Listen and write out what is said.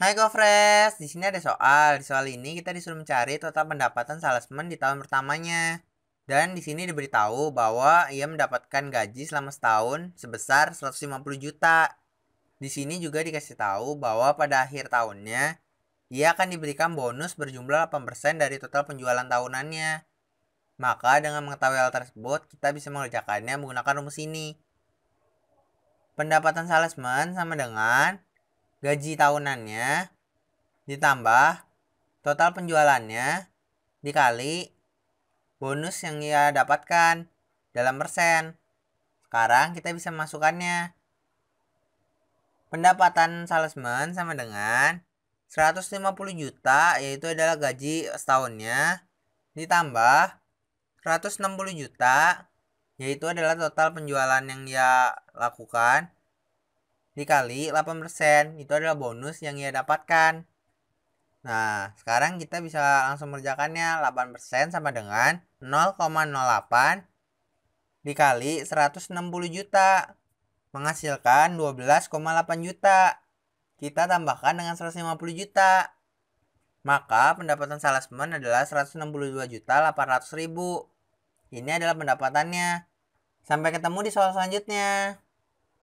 Hai Kofres, di sini ada soal. Di soal ini kita disuruh mencari total pendapatan salesman di tahun pertamanya. Dan di sini diberitahu bahwa ia mendapatkan gaji selama setahun sebesar 150 juta. Di sini juga dikasih tahu bahwa pada akhir tahunnya ia akan diberikan bonus berjumlah 8% dari total penjualan tahunannya. Maka dengan mengetahui hal tersebut, kita bisa mengerjakannya menggunakan rumus ini. Pendapatan salesman sama dengan gaji tahunannya ditambah total penjualannya dikali bonus yang ia dapatkan dalam persen. Sekarang kita bisa masukkannya. Pendapatan salesman sama dengan 150 juta yaitu adalah gaji setahunnya ditambah 160 juta yaitu adalah total penjualan yang dia lakukan dikali 8% itu adalah bonus yang ia dapatkan. Nah, sekarang kita bisa langsung mengerjakannya 8% sama dengan 0,08 dikali 160 juta menghasilkan 12,8 juta. Kita tambahkan dengan 150 juta. Maka pendapatan salesman adalah 162 juta 800 ribu. Ini adalah pendapatannya. Sampai ketemu di soal selanjutnya.